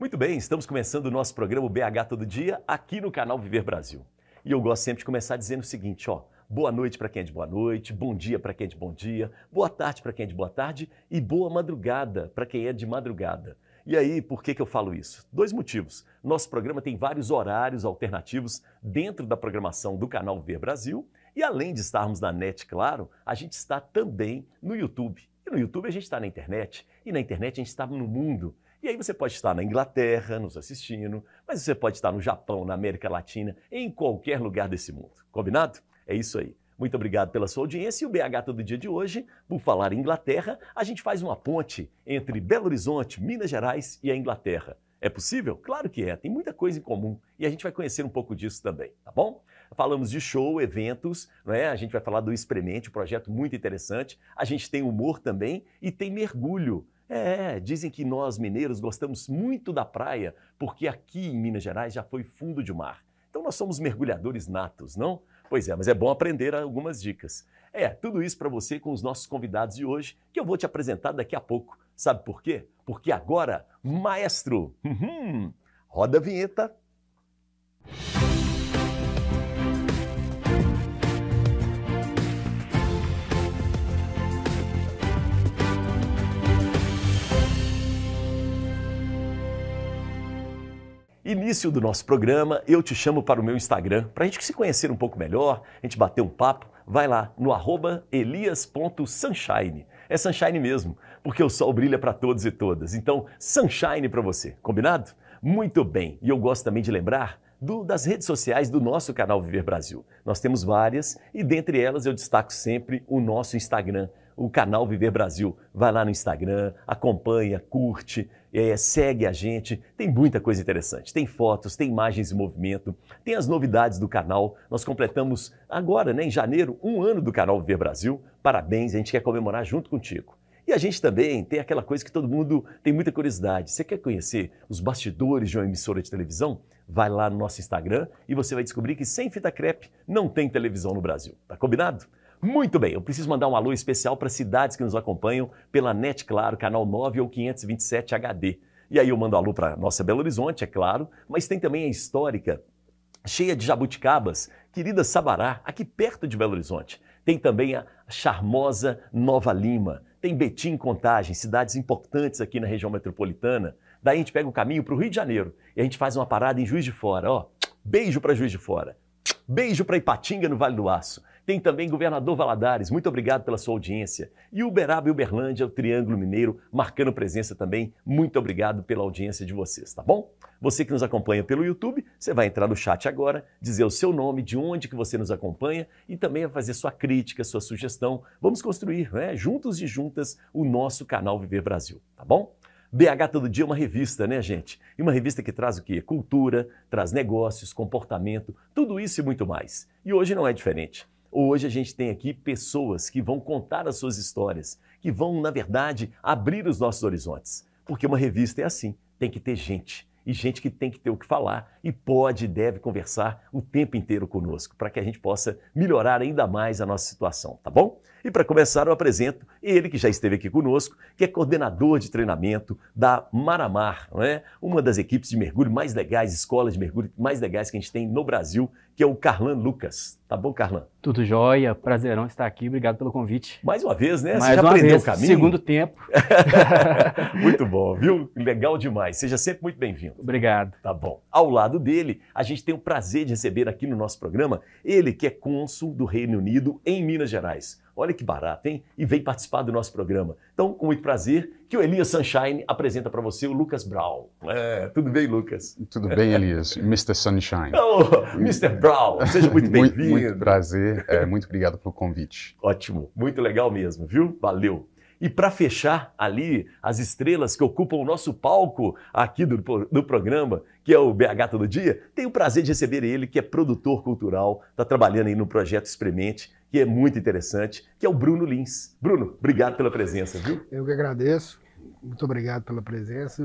Muito bem, estamos começando o nosso programa BH Todo Dia aqui no canal Viver Brasil. E eu gosto sempre de começar dizendo o seguinte, ó, boa noite para quem é de boa noite, bom dia para quem é de bom dia, boa tarde para quem é de boa tarde e boa madrugada para quem é de madrugada. E aí, por que, que eu falo isso? Dois motivos. Nosso programa tem vários horários alternativos dentro da programação do canal Viver Brasil e além de estarmos na net, claro, a gente está também no YouTube. E no YouTube a gente está na internet e na internet a gente está no mundo. E aí você pode estar na Inglaterra nos assistindo, mas você pode estar no Japão, na América Latina, em qualquer lugar desse mundo. Combinado? É isso aí. Muito obrigado pela sua audiência e o BH Todo Dia de hoje, por falar em Inglaterra, a gente faz uma ponte entre Belo Horizonte, Minas Gerais e a Inglaterra. É possível? Claro que é, tem muita coisa em comum e a gente vai conhecer um pouco disso também, tá bom? Falamos de show, eventos, não é? a gente vai falar do Experimente, um projeto muito interessante. A gente tem humor também e tem mergulho. É, dizem que nós mineiros gostamos muito da praia, porque aqui em Minas Gerais já foi fundo de mar. Então nós somos mergulhadores natos, não? Pois é, mas é bom aprender algumas dicas. É, tudo isso para você com os nossos convidados de hoje, que eu vou te apresentar daqui a pouco. Sabe por quê? Porque agora, maestro, uhum, roda a vinheta. Música Início do nosso programa, eu te chamo para o meu Instagram, para a gente se conhecer um pouco melhor, a gente bater um papo, vai lá no arroba elias.sunshine. É sunshine mesmo, porque o sol brilha para todos e todas. Então, sunshine para você, combinado? Muito bem, e eu gosto também de lembrar do, das redes sociais do nosso canal Viver Brasil. Nós temos várias e dentre elas eu destaco sempre o nosso Instagram, o canal Viver Brasil. Vai lá no Instagram, acompanha, curte, é, segue a gente. Tem muita coisa interessante. Tem fotos, tem imagens em movimento, tem as novidades do canal. Nós completamos agora, né, em janeiro, um ano do canal Viver Brasil. Parabéns, a gente quer comemorar junto contigo. E a gente também tem aquela coisa que todo mundo tem muita curiosidade. Você quer conhecer os bastidores de uma emissora de televisão? Vai lá no nosso Instagram e você vai descobrir que sem fita crepe não tem televisão no Brasil. Tá combinado? Muito bem, eu preciso mandar um alô especial para cidades que nos acompanham pela NET Claro, canal 9 ou 527 HD. E aí eu mando alô para nossa Belo Horizonte, é claro, mas tem também a histórica, cheia de jabuticabas, querida Sabará, aqui perto de Belo Horizonte. Tem também a charmosa Nova Lima, tem Betim Contagem, cidades importantes aqui na região metropolitana. Daí a gente pega o caminho para o Rio de Janeiro e a gente faz uma parada em Juiz de Fora, ó. Beijo para Juiz de Fora. Beijo para Ipatinga no Vale do Aço. Tem também governador Valadares, muito obrigado pela sua audiência. E Uberaba e Uberlândia, o Triângulo Mineiro, marcando presença também, muito obrigado pela audiência de vocês, tá bom? Você que nos acompanha pelo YouTube, você vai entrar no chat agora, dizer o seu nome, de onde que você nos acompanha e também vai fazer sua crítica, sua sugestão. Vamos construir, né, juntos e juntas, o nosso canal Viver Brasil, tá bom? BH Todo Dia é uma revista, né, gente? E uma revista que traz o quê? Cultura, traz negócios, comportamento, tudo isso e muito mais. E hoje não é diferente. Hoje a gente tem aqui pessoas que vão contar as suas histórias, que vão, na verdade, abrir os nossos horizontes. Porque uma revista é assim, tem que ter gente. E gente que tem que ter o que falar e pode e deve conversar o tempo inteiro conosco, para que a gente possa melhorar ainda mais a nossa situação, tá bom? E para começar, eu apresento ele que já esteve aqui conosco, que é coordenador de treinamento da Maramar, não é? uma das equipes de mergulho mais legais, escolas de mergulho mais legais que a gente tem no Brasil que é o Carlan Lucas. Tá bom, Carlan? Tudo jóia, prazerão estar aqui, obrigado pelo convite. Mais uma vez, né? Mais Você já uma aprendeu vez, o caminho? Segundo tempo. muito bom, viu? Legal demais. Seja sempre muito bem-vindo. Obrigado. Tá bom. Ao lado dele, a gente tem o prazer de receber aqui no nosso programa ele que é cônsul do Reino Unido em Minas Gerais Olha que barato, hein? E vem participar do nosso programa. Então, com muito prazer, que o Elias Sunshine apresenta para você o Lucas Brown. É, tudo bem, Lucas? Tudo bem, Elias. Mr. Sunshine. Oh, Mr. Brown, seja muito bem-vindo. muito, muito prazer, é, muito obrigado pelo convite. Ótimo, muito legal mesmo, viu? Valeu. E para fechar ali as estrelas que ocupam o nosso palco aqui do, do programa, que é o BH Todo Dia, tenho o prazer de receber ele, que é produtor cultural, está trabalhando aí no projeto Experimente, que é muito interessante, que é o Bruno Lins. Bruno, obrigado pela presença, viu? Eu que agradeço. Muito obrigado pela presença,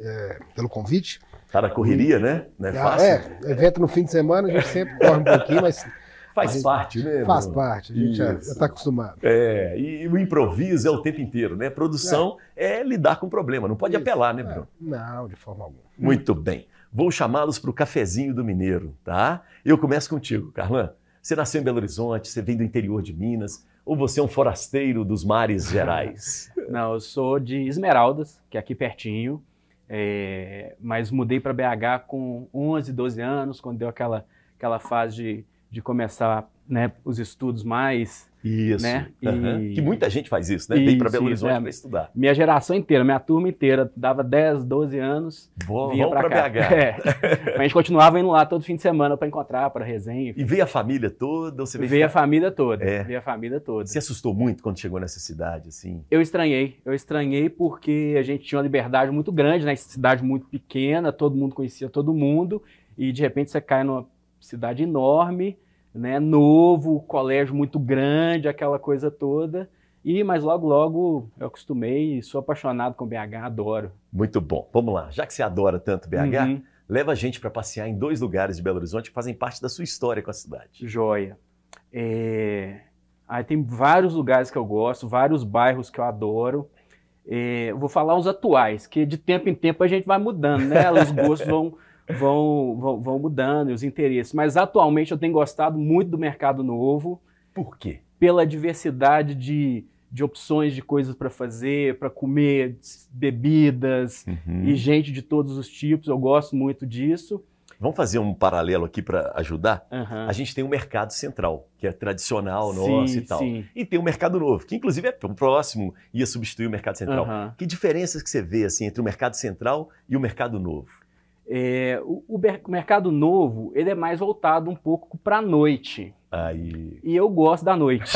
é, pelo convite. Cara, tá correria, e, né? Não é, ah, fácil? É, evento no fim de semana, a gente sempre corre um pouquinho, mas. Faz gente, parte, né? Faz parte, a gente tá Isso. já está acostumado. É, e o improviso é o tempo inteiro, né? Produção é, é lidar com o problema, não pode Isso. apelar, né, é. Bruno? Não, de forma alguma. Muito bem. Vou chamá-los para o cafezinho do Mineiro, tá? Eu começo contigo, Carlan. Você nasceu em Belo Horizonte, você vem do interior de Minas, ou você é um forasteiro dos mares gerais? Não, eu sou de Esmeraldas, que é aqui pertinho, é, mas mudei para BH com 11, 12 anos, quando deu aquela, aquela fase de de começar né, os estudos mais. Isso. Né? Uhum. E... Que muita gente faz isso, né? Isso, Vem para Belo Horizonte é. para estudar. Minha geração inteira, minha turma inteira, dava 10, 12 anos. Boa, vinha para BH. É. a gente continuava indo lá todo fim de semana para encontrar, para resenha. E veio a família toda? Você veio, veio a família toda. É. Veio a família toda. Você assustou muito quando chegou nessa cidade, assim? Eu estranhei. Eu estranhei porque a gente tinha uma liberdade muito grande, né? Cidade muito pequena, todo mundo conhecia todo mundo. E de repente você cai numa cidade enorme, né, novo, colégio muito grande, aquela coisa toda. E mas logo logo eu acostumei e sou apaixonado com BH, adoro. Muito bom. Vamos lá. Já que você adora tanto BH, uhum. leva a gente para passear em dois lugares de Belo Horizonte que fazem parte da sua história com a cidade. Joia. É... Aí tem vários lugares que eu gosto, vários bairros que eu adoro. É... vou falar os atuais, que de tempo em tempo a gente vai mudando, né? Os gostos vão vão, vão, vão mudando, os interesses. Mas atualmente eu tenho gostado muito do mercado novo. Por quê? Pela diversidade de, de opções de coisas para fazer, para comer, bebidas uhum. e gente de todos os tipos. Eu gosto muito disso. Vamos fazer um paralelo aqui para ajudar? Uhum. A gente tem o um mercado central, que é tradicional sim, nosso e tal. Sim. E tem o um mercado novo, que inclusive é o próximo, ia substituir o mercado central. Uhum. Que diferenças que você vê assim, entre o mercado central e o mercado novo? É, o, o, mercado novo ele é mais voltado um pouco para a noite. Aí. E eu gosto da noite.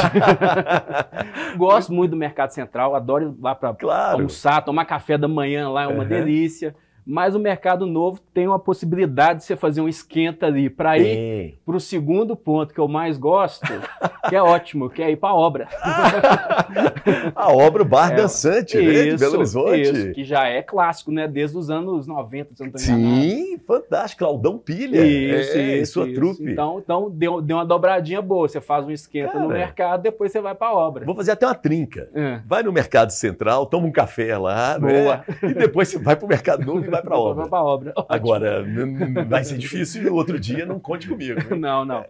gosto muito do Mercado Central, adoro ir lá para claro. almoçar, tomar café da manhã lá, é uma uhum. delícia mas o mercado novo tem uma possibilidade de você fazer um esquenta ali para ir para o segundo ponto que eu mais gosto, que é ótimo, que é ir para a obra. a ah, obra o Bar é, Dançante, isso, né, de Belo Horizonte. Isso, que já é clássico, né, desde os anos 90, se não Sim, fantástico, Claudão Pilha, isso, é, é, isso, sua isso. trupe. Então, então deu, deu uma dobradinha boa, você faz um esquenta Cara, no mercado, depois você vai para a obra. Vou fazer até uma trinca. É. Vai no Mercado Central, toma um café lá, né? boa. Né? e depois você vai para o Mercado Novo vai para a obra. obra. Agora, vai ser difícil e outro dia não conte comigo. Hein? Não, não.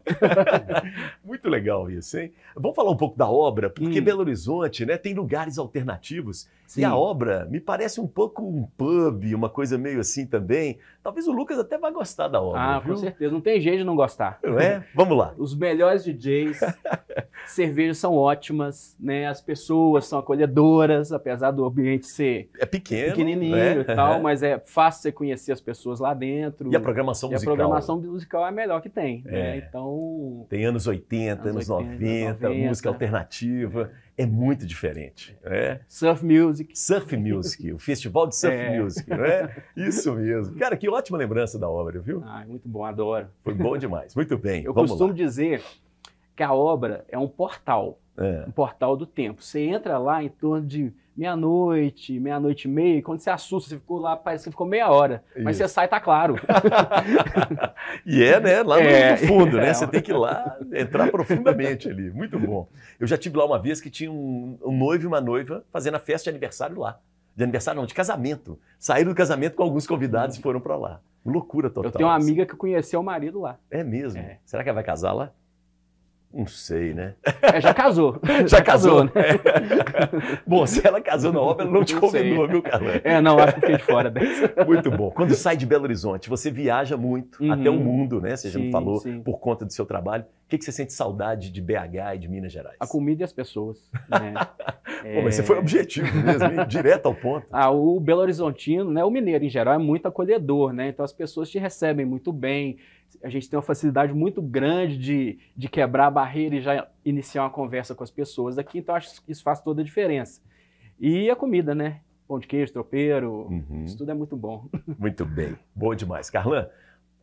Muito legal isso, hein? Vamos falar um pouco da obra, porque hum. Belo Horizonte né, tem lugares alternativos Sim. E a obra me parece um pouco um pub, uma coisa meio assim também. Talvez o Lucas até vá gostar da obra. Ah, viu? com certeza. Não tem jeito de não gostar. Não é? Vamos lá. Os melhores DJs, cervejas são ótimas, né? As pessoas são acolhedoras, apesar do ambiente ser é pequeno, pequenininho né? e tal, mas é fácil você conhecer as pessoas lá dentro. E a programação e musical. a programação musical é a melhor que tem. Né? É. Né? Então. Tem anos 80, anos, anos 80, 90, 90, música alternativa é muito diferente. Né? Surf Music. Surf Music, o festival de surf é. music, né? Isso mesmo. Cara, que ótima lembrança da obra, viu? Ah, muito bom, adoro. Foi bom demais, muito bem. Eu costumo lá. dizer que a obra é um portal, é. um portal do tempo. Você entra lá em torno de meia-noite, meia-noite e meia, quando você assusta, você ficou lá, parece que ficou meia hora. Isso. Mas você sai, tá claro. e é, né? Lá no é, fundo, né, é, né? Você tem que ir lá entrar profundamente ali. Muito bom. Eu já tive lá uma vez que tinha um, um noivo e uma noiva fazendo a festa de aniversário lá. De aniversário não, de casamento. Saíram do casamento com alguns convidados e foram para lá. Loucura total. Eu tenho uma amiga que conheceu o marido lá. É mesmo? É. Será que ela vai casar lá? Não sei, né? É, já casou. já, já casou, casou, né? É. Bom, se ela casou na obra, ela não te convidou, viu, Carlão? É, não, acho que fiquei de fora dessa. Muito bom. Quando sai de Belo Horizonte, você viaja muito, uhum. até o mundo, né? Você sim, já me falou, sim. por conta do seu trabalho que, que você sente saudade de BH e de Minas Gerais? A comida e as pessoas. Né? é... Pô, mas você foi é. objetivo mesmo, hein? direto ao ponto. Ah, o Belo Horizontino, né, o mineiro em geral, é muito acolhedor, né? Então as pessoas te recebem muito bem. A gente tem uma facilidade muito grande de, de quebrar a barreira e já iniciar uma conversa com as pessoas aqui, então acho que isso faz toda a diferença. E a comida, né? Pão de queijo, tropeiro, uhum. isso tudo é muito bom. Muito bem, bom demais. Carlan,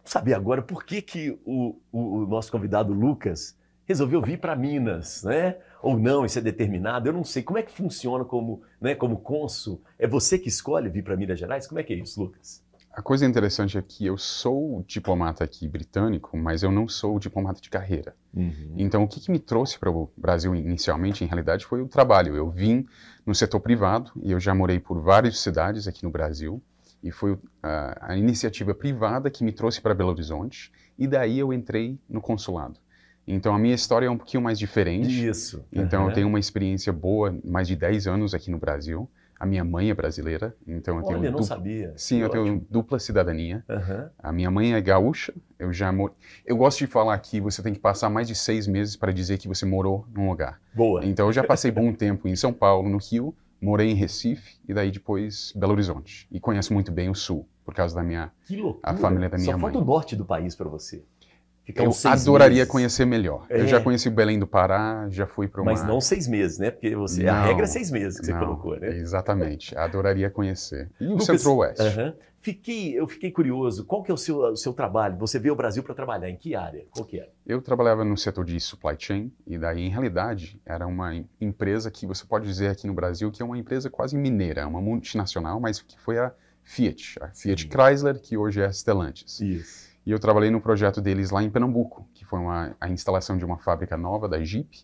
saber agora por que, que o, o, o nosso convidado Lucas resolveu vir para Minas, né? Ou não, isso é determinado, eu não sei. Como é que funciona como, né, como cônsul? É você que escolhe vir para Minas Gerais? Como é que é isso, Lucas? A coisa interessante é que eu sou diplomata aqui britânico, mas eu não sou diplomata de carreira. Uhum. Então, o que, que me trouxe para o Brasil inicialmente, em realidade, foi o trabalho. Eu vim no setor privado e eu já morei por várias cidades aqui no Brasil. E foi a, ah, a iniciativa privada que me trouxe para Belo Horizonte, e daí eu entrei no consulado. Então a minha história é um pouquinho mais diferente. Isso. Então uhum. eu tenho uma experiência boa, mais de 10 anos aqui no Brasil. A minha mãe é brasileira, então eu Olha, tenho. Olha, dupla... não sabia. Sim, que eu ótimo. tenho dupla cidadania. Uhum. A minha mãe é gaúcha. Eu já moro Eu gosto de falar que você tem que passar mais de seis meses para dizer que você morou num lugar. Boa. Então eu já passei bom tempo em São Paulo, no Rio, morei em Recife e daí depois Belo Horizonte. E conheço muito bem o Sul, por causa da minha... Que loucura! A família da minha Só mãe. Só falta o norte do país para você eu adoraria meses. conhecer melhor. É. Eu já conheci o Belém do Pará, já fui para uma... Mas não seis meses, né? Porque você, não, a regra é seis meses que você não, colocou, né? Exatamente. Adoraria conhecer. E o Centro-Oeste. Uh -huh. Fiquei, eu fiquei curioso. Qual que é o seu, o seu trabalho? Você veio ao Brasil para trabalhar em que área? Qual que era? É? Eu trabalhava no setor de supply chain e daí, em realidade, era uma empresa que você pode dizer aqui no Brasil que é uma empresa quase mineira, uma multinacional, mas que foi a Fiat, a Fiat Sim. Chrysler, que hoje é a Stellantis. Isso. E eu trabalhei no projeto deles lá em Pernambuco, que foi uma, a instalação de uma fábrica nova da Jeep.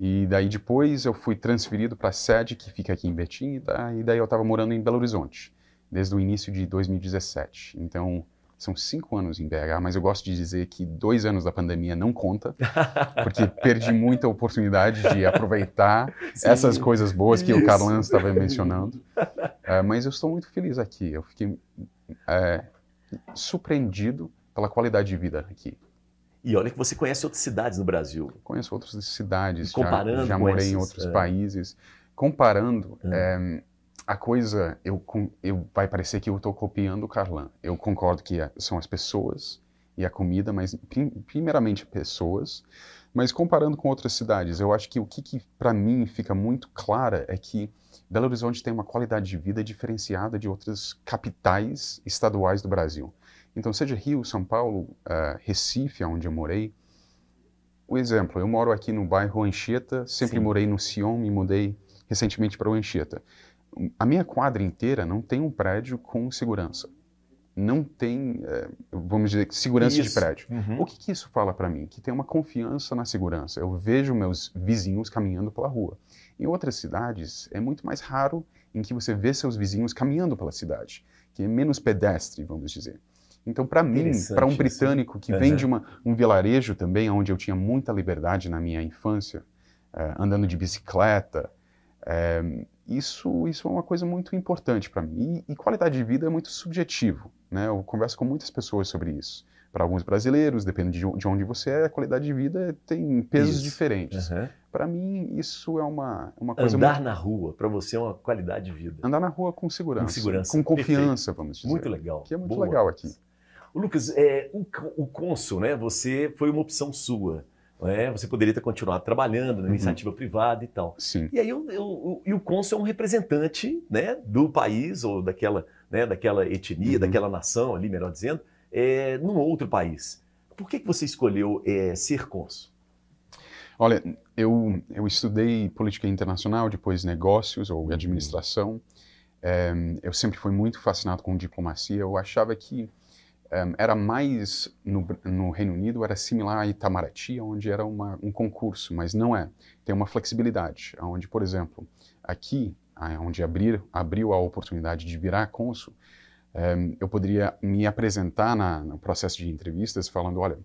E daí depois eu fui transferido para a sede que fica aqui em Betim, e daí eu estava morando em Belo Horizonte, desde o início de 2017. Então, são cinco anos em BH, mas eu gosto de dizer que dois anos da pandemia não conta, porque perdi muita oportunidade de aproveitar Sim, essas coisas boas que isso. o Carlos estava mencionando. Uh, mas eu estou muito feliz aqui. Eu fiquei uh, surpreendido pela qualidade de vida aqui. E olha que você conhece outras cidades no Brasil. Conheço outras cidades. comparando já, já morei em outros é... países. Comparando, é, eh, a coisa eu, eu, vai parecer que eu estou copiando o Carlan. Eu concordo que eh, são as pessoas e a comida, mas primeiramente pessoas. Mas comparando com outras cidades, eu acho que o que, que para mim fica muito clara é que Belo Horizonte tem uma qualidade de vida diferenciada de outras capitais estaduais do Brasil. Então, seja Rio, São Paulo, uh, Recife, onde eu morei. O exemplo, eu moro aqui no bairro Anchieta, sempre Sim. morei no Sion, me mudei recentemente para o Anchieta. A minha quadra inteira não tem um prédio com segurança. Não tem, eh, vamos dizer, segurança isso. de prédio. Uhum. O que, que isso fala para mim? Que tem uma confiança na segurança. Eu vejo meus vizinhos caminhando pela rua. Em outras cidades, é muito mais raro em que você vê seus vizinhos caminhando pela cidade, que é menos pedestre, vamos dizer. Então, para mim, para um britânico assim. que uhum. vem de uma, um vilarejo também, onde eu tinha muita liberdade na minha infância, eh, andando de bicicleta, eh, isso, isso é uma coisa muito importante para mim. E, e, qualidade de vida é muito subjetivo. Né? Eu converso com muitas pessoas sobre isso. Para alguns brasileiros, depende de, de, onde você é, a qualidade de vida tem pesos isso. diferentes. Uhum. Para mim, isso é uma, uma coisa. Andar muito... na rua, para você, é uma qualidade de vida. Andar na rua com segurança. Com segurança. Com confiança, Perfeito. vamos dizer. Muito legal. Que é muito Boa. legal aqui. Lucas, é, o, o cônsul, né? Você foi uma opção sua. É, você poderia ter continuado trabalhando na uhum. iniciativa uhum. privada e tal. Sim. E aí eu, eu, eu, e o cônsul é um representante né, do país ou daquela, né, daquela etnia, uhum. daquela nação ali, melhor dizendo, é, num outro país. Por que, que você escolheu é, ser cônsul? Olha, eu, eu estudei política internacional, depois negócios ou uhum. administração. É, eu sempre fui muito fascinado com diplomacia. Eu achava que um, era mais, no, no, Reino Unido, era similar a Itamaraty, onde era uma, um concurso, mas não é. Tem uma flexibilidade, onde, por exemplo, aqui, onde abrir, abriu a oportunidade de virar cônsul, um, eu poderia me apresentar na, no processo de entrevistas falando, olha,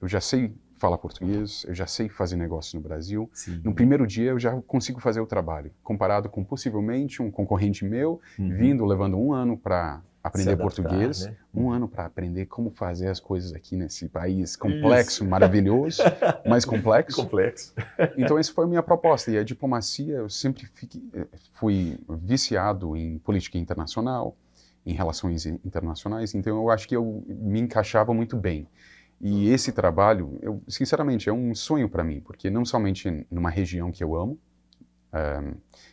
eu já sei falar português, eu já sei fazer negócio no Brasil. Sim. No primeiro dia eu já consigo fazer o trabalho, comparado com possivelmente um concorrente meu uhum. vindo levando um ano para aprender adaptar, português, né? um uhum. ano para aprender como fazer as coisas aqui nesse país complexo, isso. maravilhoso, mas complexo. Complexo. Então essa foi a minha proposta e a diplomacia eu sempre fiquei, eh, fui viciado em política internacional, em relações internacionais, então eu acho que eu me encaixava muito bem. E uhum. esse trabalho, eu sinceramente é um sonho para mim, porque não somente numa região que eu amo,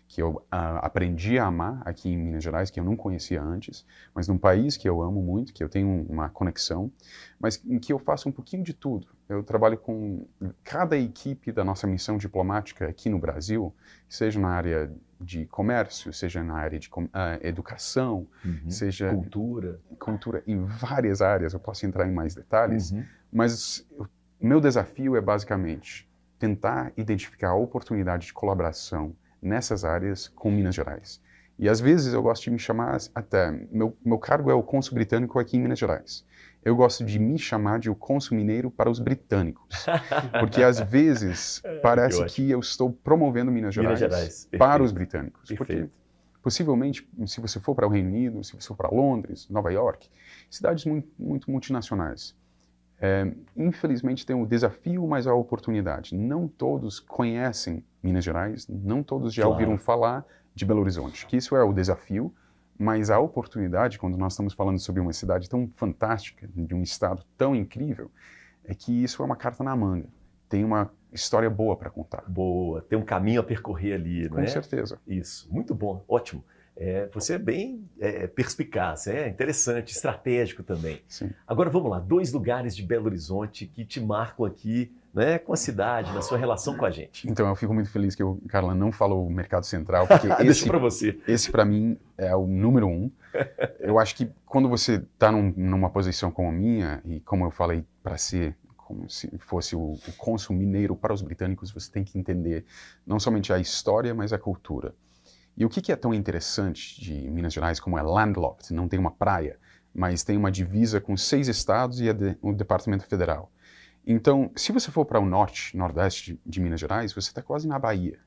que eu ah, aprendi a amar aqui em Minas Gerais, que eu não conhecia antes, mas num país que eu amo muito, que eu tenho uma conexão, mas em que eu faço um pouquinho de tudo. Eu trabalho com cada equipe da nossa missão diplomática aqui no Brasil, seja na área de comércio, seja na área de uh, educação, uhum. seja cultura, cultura em várias áreas. Eu posso entrar em mais detalhes, uhum. mas o meu desafio é basicamente tentar identificar a oportunidade de colaboração nessas áreas com Minas Gerais. E às vezes eu gosto de me chamar até. Meu, meu cargo é o cônsul britânico aqui em Minas Gerais. Eu gosto de me chamar de o cônsul mineiro para os britânicos. Porque às vezes é, parece eu que eu estou promovendo Minas Gerais, Minas Gerais. para os britânicos. Porque possivelmente, se você for para o Reino Unido, se você for para Londres, Nova York, cidades muito, muito multinacionais, é, infelizmente tem o um desafio, mas a oportunidade. Não todos conhecem Minas Gerais, não todos já claro. ouviram falar de Belo Horizonte. Que isso é o desafio, mas a oportunidade, quando nós estamos falando sobre uma cidade tão fantástica, de um estado tão incrível, é que isso é uma carta na manga. Tem uma história boa para contar. Boa, tem um caminho a percorrer ali, Com não é? Com certeza. Isso, muito bom, ótimo. É, você é bem é, é, perspicaz, é interessante, estratégico também. Sim. Agora vamos lá, dois lugares de Belo Horizonte que te marcam aqui né, com a cidade, na sua relação com a gente. Então, eu fico muito feliz que o Carla não falou o Mercado Central, porque ah, esse, para você. Esse, para mim, é o número um. eu acho que quando você está num, numa posição como a minha, e como eu falei, para ser como se fosse o, o cônsul mineiro para os britânicos, você tem que entender não somente a história, mas a cultura. E o que, que é tão interessante de Minas Gerais como é landlocked, não tem uma praia, mas tem uma divisa com seis estados e é de, o Departamento Federal. Então, se você for para o norte, nordeste de, de Minas Gerais, você está quase na Bahia.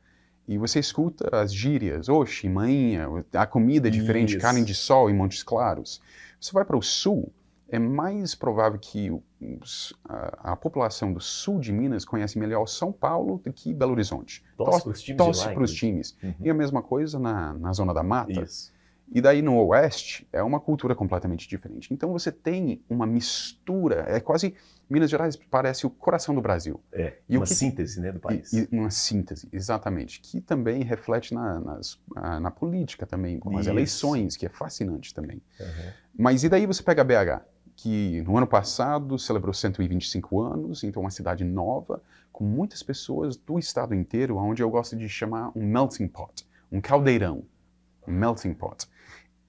E você escuta as gírias, oxe, manhã, a comida é diferente, Isso. carne de sol e Montes Claros. Você vai para o sul, é mais provável que os, a, a, população do sul de Minas conhece melhor São Paulo do que Belo Horizonte. Torce para os times. times. Uhum. E a mesma coisa na, na Zona da Mata. Isso. E daí no Oeste é uma cultura completamente diferente. Então você tem uma mistura, é quase Minas Gerais parece o coração do Brasil. É, e uma que, síntese né, do país. e uma síntese, exatamente, que também reflete na, nas, na política também, com as Isso. eleições, que é fascinante também. Uhum. Mas e daí você pega BH? que no ano passado celebrou 125 anos, então uma cidade nova, com muitas pessoas do estado inteiro, onde eu gosto de chamar um melting pot, um caldeirão, um melting pot.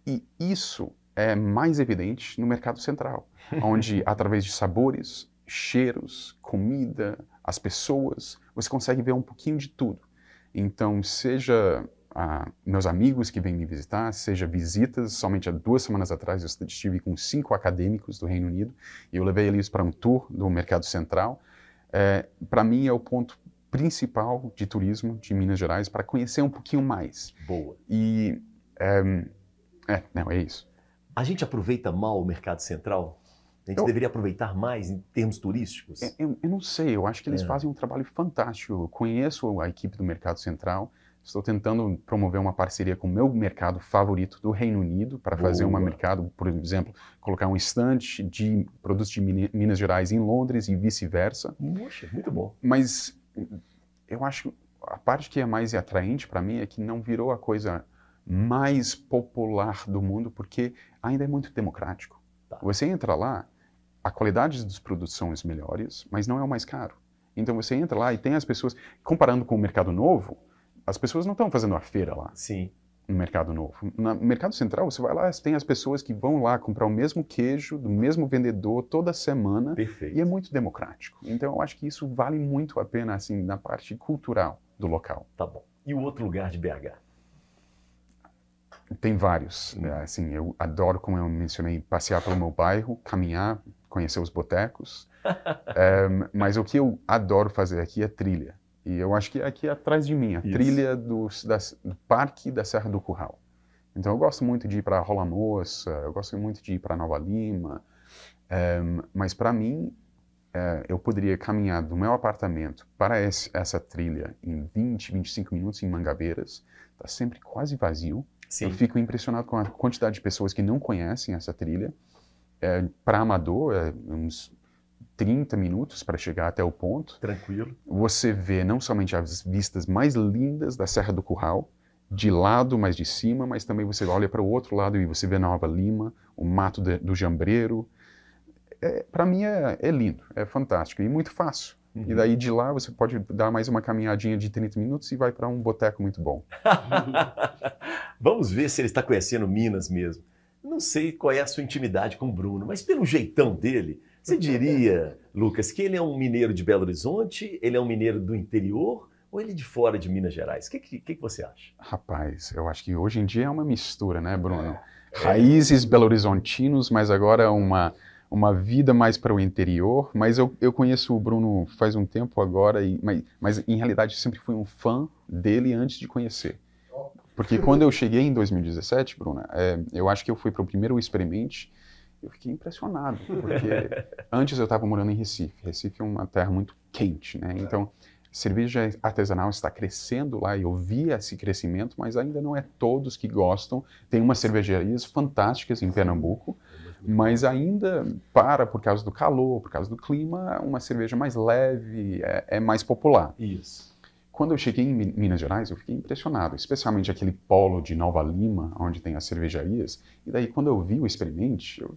E isso é mais evidente no mercado central, onde através de sabores, cheiros, comida, as pessoas, você consegue ver um pouquinho de tudo. Então, seja a meus amigos que vêm me visitar, seja visitas. Somente há duas semanas atrás eu estive com cinco acadêmicos do Reino Unido e eu levei eles para um tour do Mercado Central. É, para mim é o ponto principal de turismo de Minas Gerais para conhecer um pouquinho mais. Boa. E é, é, não é isso. A gente aproveita mal o Mercado Central? A gente eu, deveria aproveitar mais em termos turísticos? É, eu, eu não sei, eu acho que eles é. fazem um trabalho fantástico. Eu conheço a equipe do Mercado Central, Estou tentando promover uma parceria com o meu mercado favorito do Reino Unido para fazer um mercado, por exemplo, colocar um estante de produtos de Minas Gerais em Londres e vice-versa. Poxa, muito bom. Mas eu acho a parte que é mais atraente para mim é que não virou a coisa mais popular do mundo porque ainda é muito democrático. Tá. Você entra lá, a qualidade dos produtos são as melhores, mas não é o mais caro. Então você entra lá e tem as pessoas comparando com o mercado novo as pessoas não estão fazendo a feira lá. Sim. No mercado novo. No mercado central, você vai lá, tem as pessoas que vão lá comprar o mesmo queijo do mesmo vendedor toda semana. Perfeito. E é muito democrático. Então, eu acho que isso vale muito a pena, assim, na parte cultural do local. Tá bom. E o outro lugar de BH? Tem vários. Hum. É, assim, eu adoro, como eu mencionei, passear pelo meu bairro, caminhar, conhecer os botecos. é, mas o que eu adoro fazer aqui é trilha. E eu acho que é aqui atrás de mim, a Isso. trilha do, da, do Parque da Serra do Curral. Então eu gosto muito de ir para Rola Moça, eu gosto muito de ir para Nova Lima, é, mas para mim é, eu poderia caminhar do meu apartamento para esse, essa trilha em 20, 25 minutos em Mangabeiras, está sempre quase vazio. Sim. Eu fico impressionado com a quantidade de pessoas que não conhecem essa trilha. Eh, é, para amador, uns 30 minutos para chegar até o ponto. Tranquilo. Você vê não somente as vistas mais lindas da Serra do Curral, de lado, mas de cima, mas também você olha para o outro lado e você vê Nova Lima, o Mato de, do Jambreiro. É, para mim é, é, lindo, é fantástico e muito fácil. Uhum. E daí de lá você pode dar mais uma caminhadinha de 30 minutos e vai para um boteco muito bom. Vamos ver se ele está conhecendo Minas mesmo. Não sei qual é a sua intimidade com o Bruno, mas pelo jeitão dele, você diria, Lucas, que ele é um mineiro de Belo Horizonte, ele é um mineiro do interior ou ele é de fora de Minas Gerais? O que, que, que, você acha? Rapaz, eu acho que hoje em dia é uma mistura, né, Bruno? É. Raízes belo-horizontinos, mas agora uma, uma vida mais para o interior. Mas eu, eu conheço o Bruno faz um tempo agora, e, mas, mas em realidade sempre fui um fã dele antes de conhecer. Porque quando eu cheguei em 2017, Bruno, é, eu acho que eu fui para o primeiro Experimente, eu fiquei impressionado, porque antes eu estava morando em Recife. Recife é uma terra muito quente, né? Então, cerveja artesanal está crescendo lá e eu via esse crescimento, mas ainda não é todos que gostam. Tem umas cervejarias fantásticas em Pernambuco, mas ainda para por causa do calor, por causa do clima, uma cerveja mais leve é, é mais popular. Isso. Quando eu cheguei em Minas Gerais, eu fiquei impressionado, especialmente aquele polo de Nova Lima, onde tem as cervejarias. E daí, quando eu vi o Experimente, eu,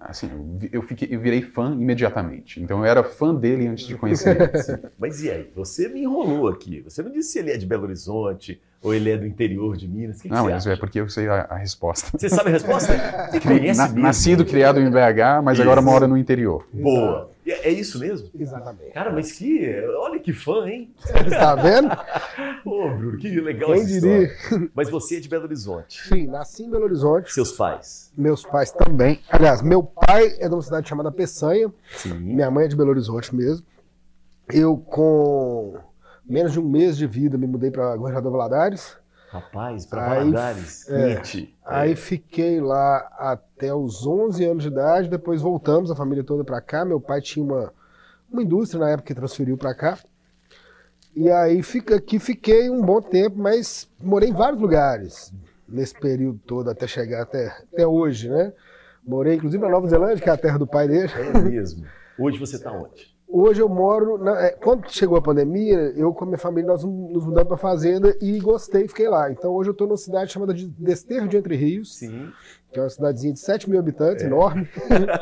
assim, eu, eu, fiquei, eu virei fã imediatamente. Então, eu era fã dele antes de conhecer ele. Assim. Mas e aí? Você me enrolou aqui. Você não disse se ele é de Belo Horizonte ou ele é do interior de Minas. Que que não, mas é porque eu sei a, a, resposta. Você sabe a resposta? Você conhece Na, mesmo. Nascido, né? criado em BH, mas Isso. agora mora no interior. Boa. É, é isso mesmo? Exatamente. Cara, mas que. Olha que fã, hein? Está vendo? Pô, Bruno, que legal Quem diria? Mas você é de Belo Horizonte. Sim, nasci em Belo Horizonte. Seus pais? Meus pais também. Aliás, meu pai é de uma cidade chamada Peçanha. Sim. Minha mãe é de Belo Horizonte mesmo. Eu, com menos de um mês de vida, me mudei para Governador Valadares. Rapaz, para Valadares, é, It. É. Aí fiquei lá até os 11 anos de idade, depois voltamos, a família toda para cá. Meu pai tinha uma, uma indústria na época que transferiu para cá. E aí fica, aqui fiquei um bom tempo, mas morei em vários lugares nesse período todo, até chegar até, até hoje, né? Morei inclusive na Nova Zelândia, que é a terra do pai dele. É mesmo. Hoje você está onde? hoje eu moro. Na, é, quando chegou a pandemia, eu com a minha família nós nos mudamos para fazenda e gostei, fiquei lá. Então hoje eu estou numa cidade chamada de Desterro de Entre Rios, Sim. que é uma cidadezinha de 7 mil habitantes, é. enorme.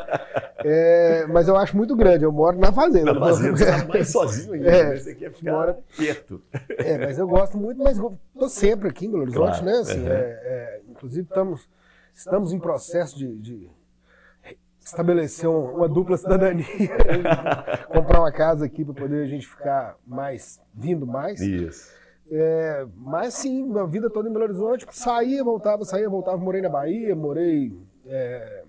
é, mas eu acho muito grande. Eu moro na fazenda. Na fazenda, você tá mais sozinho ainda. É, né? você quer ficar mora... perto. É, mas eu gosto muito, mas estou sempre aqui em Belo Horizonte, claro. né? Assim, uhum. é, inclusive estamos, estamos em processo de, de estabelecer uma dupla cidadania, comprar uma casa aqui para poder a gente ficar mais, vindo mais. Isso. É, mas sim, minha vida toda em Belo Horizonte, saía, voltava, saía, voltava, morei na Bahia, morei é,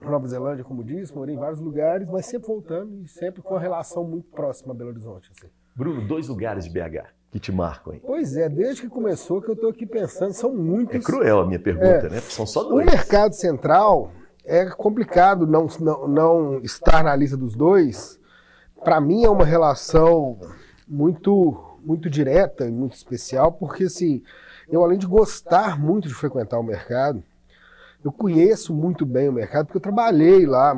na Nova Zelândia, como disse, morei em vários lugares, mas sempre voltando e sempre com uma relação muito próxima a Belo Horizonte. Assim. Bruno, dois lugares de BH que te marcam aí? Pois é, desde que começou que eu estou aqui pensando, são muitos. É cruel a minha pergunta, é, né? São só dois. O Mercado Central, é complicado não, não, não estar na lista dos dois. Para mim é uma relação muito muito direta e muito especial, porque assim, eu além de gostar muito de frequentar o mercado, eu conheço muito bem o mercado, porque eu trabalhei lá.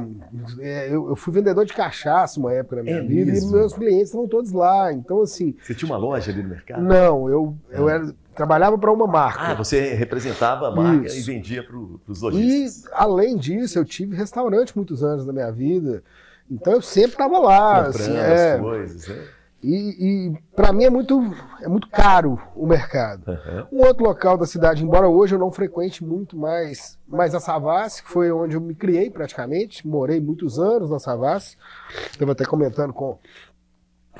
É, eu, eu fui vendedor de cachaça uma época na minha é vida, mesmo? e meus clientes estavam todos lá. Então, assim. Você tinha uma loja ali no mercado? Não, eu, eu ah. era, trabalhava para uma marca. Ah, você representava a marca Isso. e vendia para os lojistas. E, além disso, eu tive restaurante muitos anos da minha vida. Então, eu sempre estava lá. Assim, as é. coisas, né? E, e para mim é muito, é muito caro o mercado. Uhum. Um outro local da cidade, embora hoje eu não frequente muito mais, mas a Savassi, que foi onde eu me criei praticamente, morei muitos anos na Savassi. Estava até comentando com.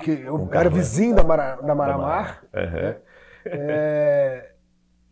que eu um era vizinho da, Mara, da Maramar. Uhum. É,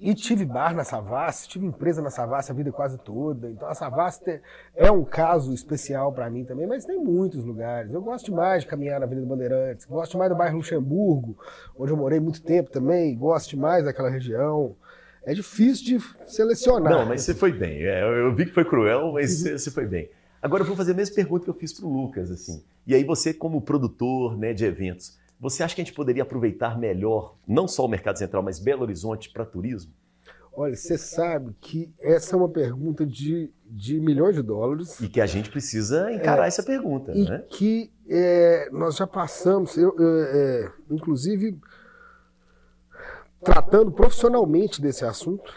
e tive bar na Savassi, tive empresa na Savassi a vida quase toda. Então a Savassi é um caso especial para mim também, mas tem muitos lugares. Eu gosto demais de caminhar na Avenida Bandeirantes, gosto demais do bairro Luxemburgo, onde eu morei muito tempo também, gosto demais daquela região. É difícil de selecionar. Não, mas você foi bem. É, eu vi que foi cruel, mas você foi bem. Agora eu vou fazer a mesma pergunta que eu fiz para o Lucas, assim. E aí você, como produtor né, de eventos, você acha que a gente poderia aproveitar melhor, não só o Mercado Central, mas Belo Horizonte para turismo? Olha, você sabe que essa é uma pergunta de, de milhões de dólares. E que a gente precisa encarar é, essa pergunta. E né? que é, nós já passamos, eu, é, inclusive, tratando profissionalmente desse assunto,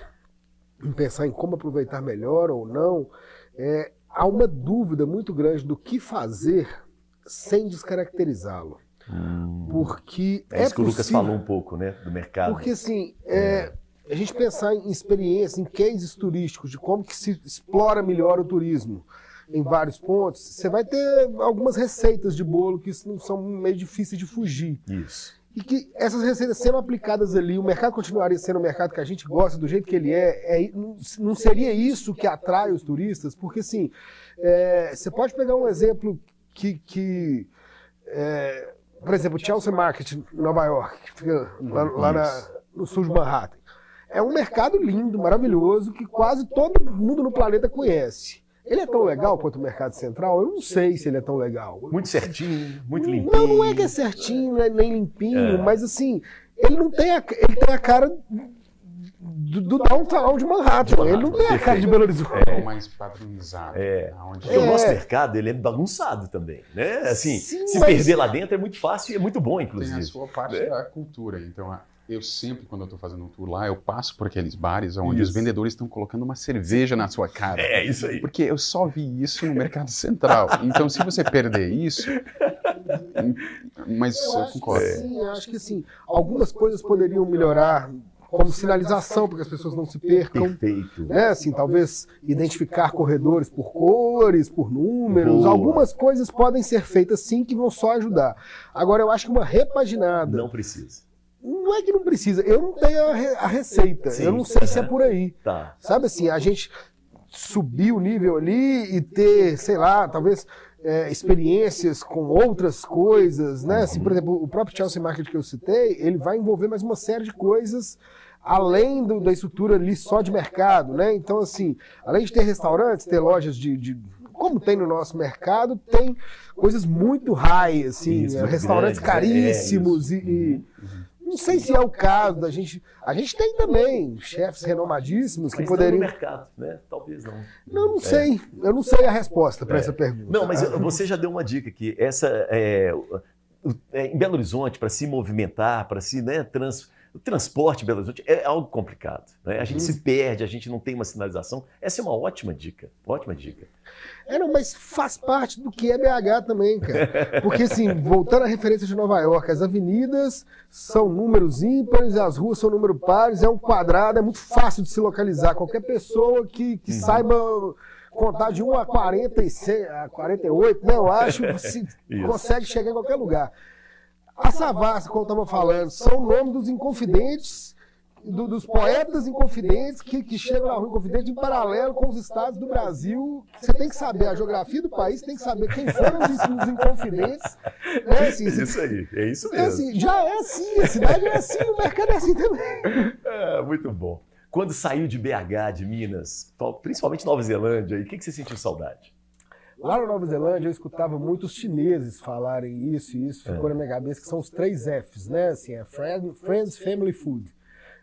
em pensar em como aproveitar melhor ou não, é, há uma dúvida muito grande do que fazer sem descaracterizá-lo. Hum. Porque é, é isso que o Lucas falou um pouco, né, do mercado. Porque assim, é, a gente pensar em experiência, em cases turísticos, de como que se explora melhor o turismo em vários pontos, você vai ter algumas receitas de bolo que não são meio difíceis de fugir. Isso. E que essas receitas sendo aplicadas ali, o mercado continuaria sendo o mercado que a gente gosta, do jeito que ele é, é não seria isso que atrai os turistas? Porque, assim, é, você pode pegar um exemplo que, que é, por exemplo, o Chelsea Market, em Nova York, que fica lá, uhum, lá na, no sul de Manhattan. É um mercado lindo, maravilhoso, que quase todo mundo no planeta conhece. Ele é tão legal quanto o mercado central? Eu não sei se ele é tão legal. Muito certinho, muito limpinho. Não, não é que é certinho, é nem limpinho, é. mas assim, ele não tem a, ele tem a cara do, do downtown de Manhattan. Manhattan. Ele não é a cara de Belo Horizonte. É, é mais padronizado. É. Né? Onde... Porque é. o nosso mercado ele é bagunçado também. Né? Assim, Sim, se mas... perder lá dentro é muito fácil e é muito bom, inclusive. Tem a sua parte é. da cultura. Então, eu sempre, quando eu estou fazendo um tour lá, eu passo por aqueles bares onde isso. os vendedores estão colocando uma cerveja na sua cara. É isso aí. Porque eu só vi isso no mercado central. então, se você perder isso. Mas eu, concordo. sim, acho que sim. Algumas coisas poderiam melhorar como sinalização para que as pessoas não se percam. Perfeito. Né? Assim, talvez identificar corredores por cores, por números. Boa. Algumas coisas podem ser feitas sim que vão só ajudar. Agora, eu acho que uma repaginada. Não precisa. Não é que não precisa, eu não tenho a, re a receita, sim. eu não sei se é por aí. Tá. Sabe assim, a gente subir o nível ali e ter, sei lá, talvez é, experiências com outras coisas, né? Assim, por exemplo, o próprio Chelsea Market que eu citei, ele vai envolver mais uma série de coisas além do, da estrutura ali só de mercado, né? Então, assim, além de ter restaurantes, ter lojas de, de como tem no nosso mercado, tem coisas muito high, assim, isso, restaurantes é, é caríssimos é, e, e uhum não sei se é o caso da gente. A gente tem também chefes renomadíssimos que mas poderiam. Não no mercado, né? Talvez não. Não, não sei. É. Eu não sei a resposta para é. essa pergunta. Não, mas você já deu uma dica que essa é, é, em Belo Horizonte para se movimentar, para se né, trans, o transporte em Belo Horizonte é algo complicado. Né? A gente uhum. se perde, a gente não tem uma sinalização. Essa é uma ótima dica, ótima dica. É, não, mas faz parte do que é BH também, cara. Porque, assim, voltando à referência de Nova York, as avenidas são números ímpares, as ruas são números pares, é um quadrado, é muito fácil de se localizar. Qualquer pessoa que, que uhum. saiba contar de 1 a 46, a 48, né, eu acho, se consegue chegar em qualquer lugar. A Savassi, como eu estava falando, são o nome dos inconfidentes, do, dos poetas inconfidentes que, que chegam na rua inconfidente em paralelo com os estados do Brasil. Você tem que saber a geografia do país, tem que saber quem foram os, inconfidentes. É, assim, isso aí, é isso então, mesmo. É assim, já é assim, a cidade é assim, o mercado é assim também. É, muito bom. Quando saiu de BH, de Minas, principalmente Nova Zelândia, o que, que você sentiu saudade? Lá na Nova Zelândia eu escutava muitos chineses falarem isso e isso ficou é. na minha cabeça, que são os três Fs, né? Assim, é friend, Friends, Family, Food.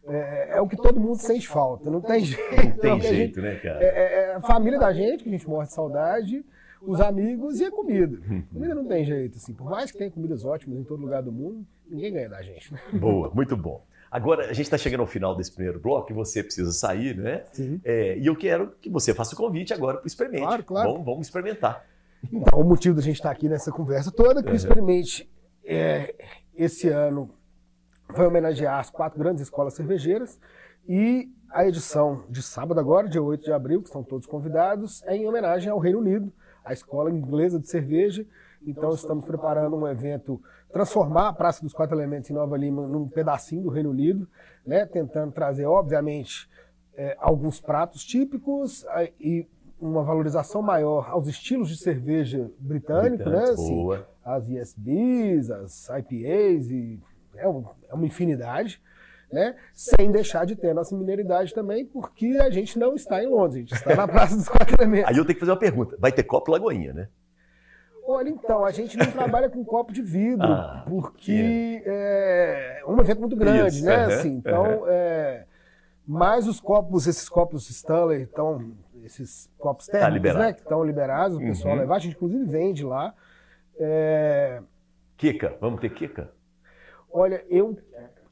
É, é, o que todo mundo sente falta, não tem jeito. Não tem não, jeito, gente, né, cara? É, é, é, a família da gente, que a gente morre de saudade, os amigos e a comida. Comida não tem jeito, assim. Por mais que tenha comidas ótimas em todo lugar do mundo, ninguém ganha da gente. Né? Boa, muito bom. Agora, a gente está chegando ao final desse primeiro bloco e você precisa sair, né? Sim. É, e eu quero que você faça o convite agora para o Experimente. Claro, claro. Vamos, vamos experimentar. Então, o motivo da gente estar tá aqui nessa conversa toda é que o Experimente, é, esse ano, vai homenagear as quatro grandes escolas cervejeiras e a edição de sábado agora, dia 8 de abril, que estão todos convidados, é em homenagem ao Reino Unido, a Escola Inglesa de Cerveja. Então, estamos preparando um evento transformar a Praça dos Quatro Elementos em Nova Lima num pedacinho do Reino Unido, né, tentando trazer, obviamente, é, alguns pratos típicos e uma valorização maior aos estilos de cerveja britânico, né? Britânico né? Assim, as ESBs, as IPAs, e é, um, é uma infinidade. Né? Sem deixar de ter a nossa mineridade também, porque a gente não está em Londres, a gente está na Praça dos Quatro Elementos. Aí eu tenho que fazer uma pergunta: vai ter copo Lagoinha, né? Olha, então, a gente não trabalha com copo de vidro, ah, porque é. é um evento muito grande, Isso, né? assim, então, uh é, mas os copos, esses copos Stanley, então, esses copos tá térmicos, tá né? Que estão liberados, o pessoal uhum. levar, a gente inclusive vende lá. É... Kika, vamos ter Kika? Olha, eu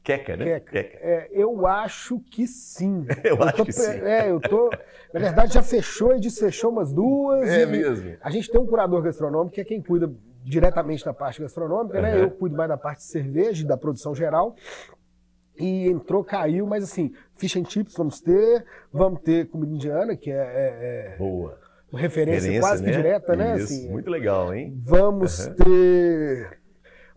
Queca, né? Queca. Queca. É, eu acho que sim. eu, eu acho tô, que sim. É, eu tô. Na verdade, já fechou e desfechou umas duas. É mesmo. A gente tem um curador gastronômico que é quem cuida diretamente da parte gastronômica, uhum. né? Eu cuido mais da parte de cerveja, e da produção geral. E entrou, caiu, mas assim, fish and chips vamos ter, vamos ter comida indiana, que é. é, é Boa. Referência, referência, quase né? que direta, né? Isso, assim, muito legal, hein? Vamos uhum. ter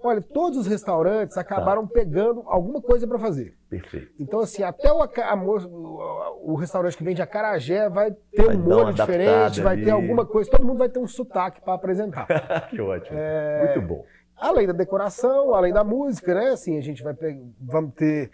Olha, todos os restaurantes tá. acabaram tá. pegando alguma coisa para fazer. Perfeito. Então, assim, até o, a, o, o restaurante que vende acarajé vai ter vai um molho diferente, ali. vai ter alguma coisa, todo mundo vai ter um sotaque para apresentar. que ótimo. É... Muito bom. Além da decoração, além da música, né? Assim, a gente vai pegar, vamos ter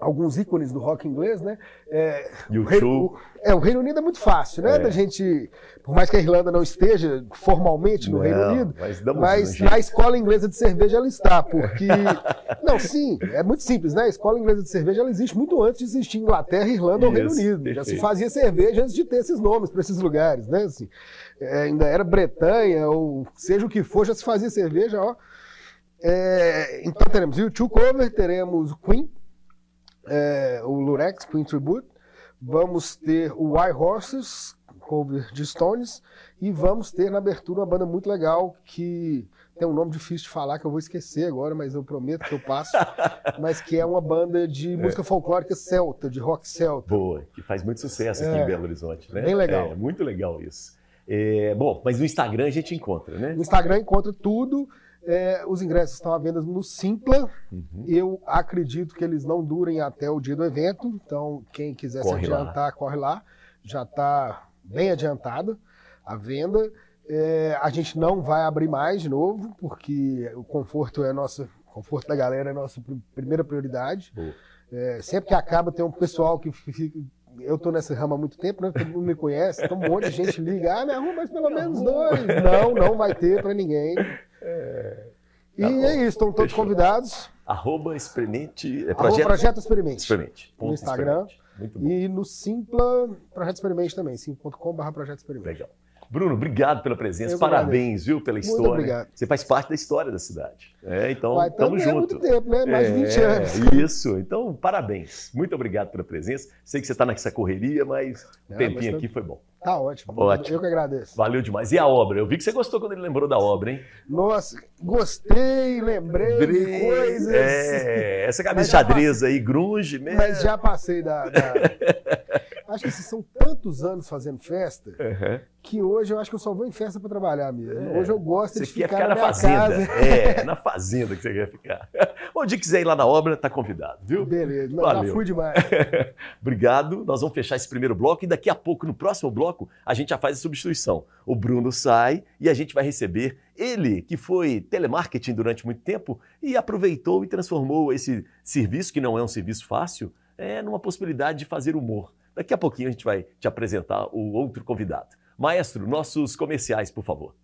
alguns ícones do rock inglês, né? É, o, Reino, o, é, o Reino Unido é muito fácil, né? É. Da gente, por mais que a Irlanda não esteja formalmente no não, Reino Unido, mas, mas na escola inglesa de cerveja ela está, porque não, sim, é muito simples, né? A escola inglesa de cerveja ela existe muito antes de existir Inglaterra, Irlanda Isso, ou Reino Unido. Perfeito. Já se fazia cerveja antes de ter esses nomes para esses lugares, né? Assim, é, ainda era Bretanha ou seja o que for, já se fazia cerveja, ó. É, então teremos o Two Cover, teremos o Queen é, o Lurex Queen Tribute, vamos ter o White Horses, cover de Stones, e vamos ter na abertura uma banda muito legal que tem um nome difícil de falar que eu vou esquecer agora, mas eu prometo que eu passo, mas que é uma banda de é. música é. folclórica celta, de rock celta. Boa, que faz muito sucesso aqui é. em Belo Horizonte, né? Bem legal. É, muito legal isso. É, bom, mas no Instagram a gente encontra, né? No Instagram encontra tudo. É, os ingressos estão à venda no Simpla. Uhum. Eu acredito que eles não durem até o dia do evento. Então, quem quiser corre se adiantar, lá. corre lá. Já está bem adiantada a venda. É, a gente não vai abrir mais de novo, porque o conforto é nossa, conforto da galera é a nossa primeira prioridade. É, sempre que acaba, tem um pessoal que fica, eu estou nessa rama há muito tempo, né? Todo mundo me conhece, então um monte de gente liga, ah, me arruma mais pelo menos dois. Não, não vai ter para ninguém. É... E é isso, estão todos convidados. Arroba Experimente. É, projeto, Arroba projeto Experimente. Experimente. No Instagram. Experimente. E no Simpla, Projeto Experimente também, simpla.com.br Projeto Experimente. Legal. Bruno, obrigado pela presença, eu parabéns, viu, pela história. Muito obrigado. Você faz parte da história da cidade. É, então, estamos então é juntos. muito tempo, né? Mais é, 20 anos. Isso, então, parabéns. Muito obrigado pela presença. Sei que você está nessa correria, mas o um tempinho mas tá- aqui foi bom. Tá ótimo. Tá ótimo. Eu que agradeço. Valeu demais. E a obra? Eu vi que você gostou quando ele lembrou da obra, hein? Nossa, gostei, lembrei de coisas. É, essa camisa xadrez aí, grunge mesmo. Mas já passei da... da... acho que assim, são tantos anos fazendo festa uhum. que hoje eu acho que eu só vou em festa para trabalhar mesmo. É. Hoje eu gosto você de ficar, ficar na, na fazenda. Casa. É, na fazenda que você quer ficar. Onde quiser ir lá na obra, tá convidado, viu? Beleza, Valeu. já fui demais. Obrigado. Nós vamos fechar esse primeiro bloco e daqui a pouco, no próximo bloco, a gente já faz a substituição. O Bruno sai e a gente vai receber ele, que foi telemarketing durante muito tempo e aproveitou e transformou esse serviço, que não é um serviço fácil, é numa possibilidade de fazer humor. Daqui a pouquinho a gente vai te apresentar o outro convidado. Maestro, nossos comerciais, por favor.